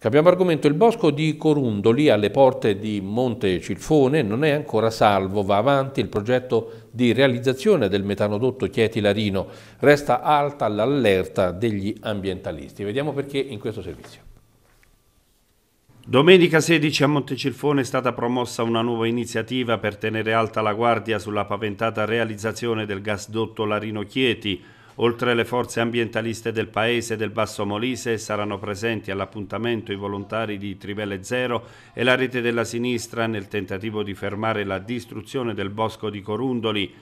Cambiamo argomento, il bosco di Corundoli alle porte di Monte Cilfone non è ancora salvo, va avanti il progetto di realizzazione del metanodotto Chieti-Larino, resta alta l'allerta degli ambientalisti. Vediamo perché in questo servizio. Domenica 16 a Montecilfone è stata promossa una nuova iniziativa per tenere alta la guardia sulla paventata realizzazione del gasdotto Larino Chieti, Oltre alle forze ambientaliste del Paese del Basso Molise saranno presenti all'appuntamento i volontari di Trivelle Zero e la rete della sinistra nel tentativo di fermare la distruzione del bosco di Corundoli,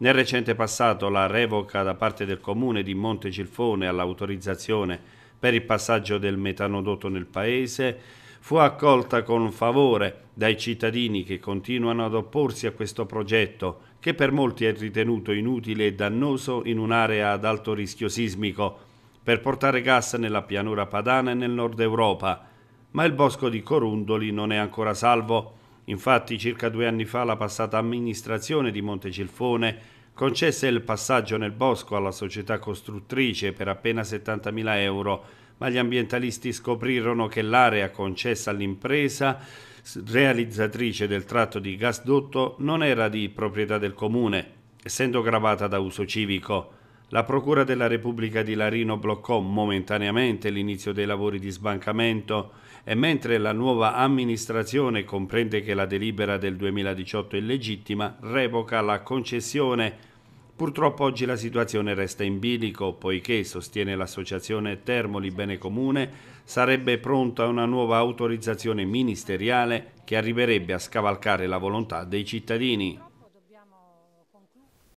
nel recente passato la revoca da parte del comune di Monte Cilfone all'autorizzazione per il passaggio del metanodotto nel paese fu accolta con favore dai cittadini che continuano ad opporsi a questo progetto, che per molti è ritenuto inutile e dannoso in un'area ad alto rischio sismico, per portare gas nella pianura padana e nel nord Europa. Ma il bosco di Corundoli non è ancora salvo. Infatti circa due anni fa la passata amministrazione di Montecilfone concesse il passaggio nel bosco alla società costruttrice per appena 70.000 euro ma gli ambientalisti scoprirono che l'area concessa all'impresa realizzatrice del tratto di gasdotto non era di proprietà del comune, essendo gravata da uso civico. La Procura della Repubblica di Larino bloccò momentaneamente l'inizio dei lavori di sbancamento e mentre la nuova amministrazione comprende che la delibera del 2018 è legittima, revoca la concessione Purtroppo oggi la situazione resta in bilico poiché, sostiene l'associazione Termoli Bene Comune, sarebbe pronta una nuova autorizzazione ministeriale che arriverebbe a scavalcare la volontà dei cittadini.